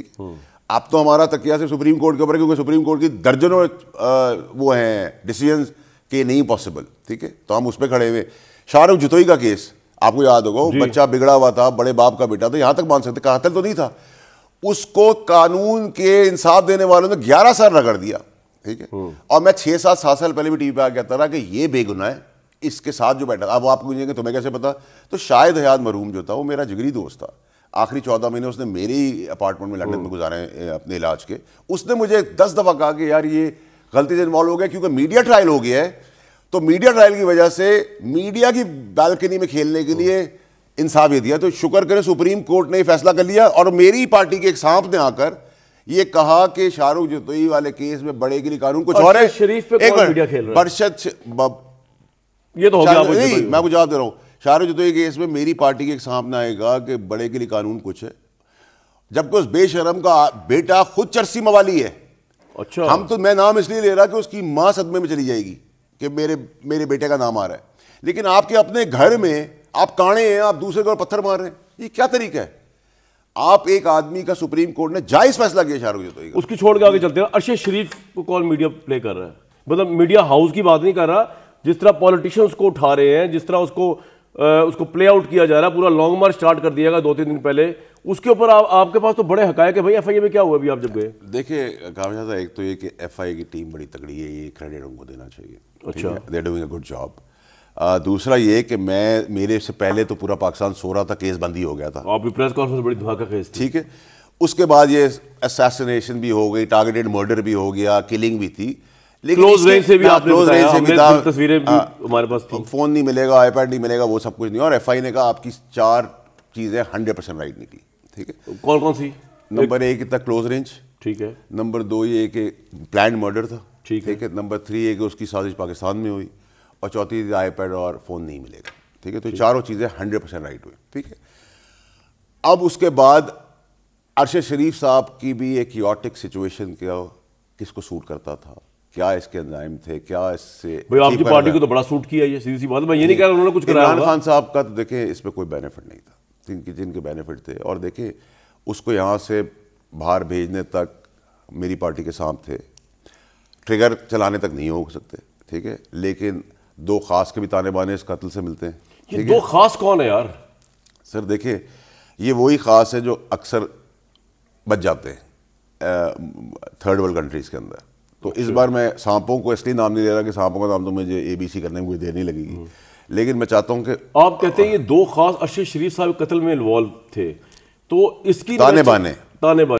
ठीक आप तो हमारा तकिया से सुप्रीम कोर्ट के ऊपर क्योंकि सुप्रीम कोर्ट की दर्जनों वो हैं डिसीजन के नहीं पॉसिबल ठीक है तो हम उस पर खड़े हुए शाहरुख जुतोई का केस आपको याद होगा बच्चा बिगड़ा हुआ था बड़े बाप का बेटा था यहाँ तक मान सकते कातल तो नहीं था उसको कानून के इंसाफ देने वालों ने ग्यारह साल रगड़ दिया ठीक है हम्म। और मैं छः सात सात साल पहले भी टीवी पे आ कहता था कि ये बेगुनाह है इसके साथ जो बैठा अब आप मुझे तुम्हें कैसे पता तो शायद हयात मरूम जो था वो मेरा जिगरी दोस्त था आखिरी चौदह महीने उसने मेरे ही अपार्टमेंट में लंडन में गुजारे अपने इलाज के उसने मुझे दस दफ़ा कहा कि यार ये गलती से इन्वॉल्व हो गया क्योंकि मीडिया ट्रायल हो गया है तो मीडिया ट्रायल की वजह से मीडिया की बालकनी में खेलने के लिए इंसाफ ये दिया तो शुक्र करें सुप्रीम कोर्ट ने फैसला कर लिया और मेरी पार्टी के एक सांप ने आकर ये कहा कि शाहरुख जतोई वाले केस में बड़े के लिए कानून कुछ और शरीफ पे एक रहा है। ये तो हो गया नहीं मैं आपको जवाब दे रहा हूं जो तो ये केस में मेरी पार्टी के सामने आएगा कि बड़े के लिए कानून कुछ है जबकि उस बेशरम का बेटा खुद चरसी मवाली है अच्छा हम तो मैं नाम इसलिए ले रहा कि उसकी माँ सदमे में चली जाएगी कि मेरे मेरे बेटे का नाम आ रहा है लेकिन आपके अपने घर में आप काणे हैं आप दूसरे को पत्थर मार रहे हैं ये क्या तरीका है आप एक आदमी का सुप्रीम कोर्ट ने जायज फैसला किया शाहरुख तो उसकी छोड़ के आगे चलते हैं अर्शद शरीफ को कौन मीडिया प्ले कर रहा है मतलब मीडिया हाउस की बात नहीं कर रहा जिस तरह पॉलिटिशियंस को उठा रहे हैं जिस तरह उसको उसको प्ले आउट किया जा रहा है पूरा लॉन्ग मार्च स्टार्ट कर दिया गया दो तीन दिन पहले उसके ऊपर आप, आपके पास तो बड़े हकायक है भाई एफआईए में क्या हुआ अभी आप जब गए देखिए कामयाब एक तो ये कि ए की टीम बड़ी तगड़ी है ये क्रेडिट उनको देना चाहिए अच्छा they doing a good job दूसरा ये कि मैं मेरे से पहले तो पूरा पाकिस्तान सो रहा था केस बंदी हो गया था आपकी प्रेस कॉन्फ्रेंस बड़ी का केस ठीक है उसके बाद ये असासिनेशन भी हो गई टारगेटेड मर्डर भी हो गया किलिंग भी थी क्लोज रेंज से भी क्लोज रेंज से भी तस्वीरें हाँ। हमारे पास फोन नहीं मिलेगा आईपैड नहीं मिलेगा वो सब कुछ नहीं और एफ ने कहा आपकी चार चीज़ें हंड्रेड परसेंट राइट निकली ठीक है कौन कौन सी नंबर एक था क्लोज रेंज ठीक है नंबर दो ये एक प्लान मर्डर था ठीक है नंबर थ्री ये उसकी साजिश पाकिस्तान में हुई और चौथी आईपैड और फ़ोन नहीं मिलेगा ठीक है तो चारों चीज़ें हंड्रेड परसेंट राइट हुई ठीक है अब उसके बाद अरशद शरीफ साहब की भी एक योटिक सिचुएशन क्या किसको सूट करता था क्या इसके अंजाइम थे क्या इससे आपकी पार्टी को तो बड़ा सूट किया ये सीधी सी बात मैं ये नहीं कह रहा उन्होंने कुछ कराया इमरान खान साहब का तो देखें इसमें कोई बेनिफिट नहीं था जिनके जिनके बेनिफिट थे और देखें उसको यहाँ से बाहर भेजने तक मेरी पार्टी के साम थे ट्रिगर चलाने तक नहीं हो सकते ठीक है लेकिन दो खास के भी ताने बाने इस कत्ल से मिलते हैं ये दो खास कौन है यार सर देखिए ये वही खास है जो अक्सर बच जाते हैं थर्ड वर्ल्ड कंट्रीज़ के अंदर तो इस अच्छा। बार मैं सांपों को इसलिए नाम नहीं दे रहा कि सांपों का नाम तो मुझे ए बी सी करने में कोई देर नहीं लगेगी लेकिन मैं चाहता हूँ कि आप कहते हैं ये दो खास अर्शद शरीफ साहब कत्ल में इन्वॉल्व थे तो इसकी ताने बाने ताने बाने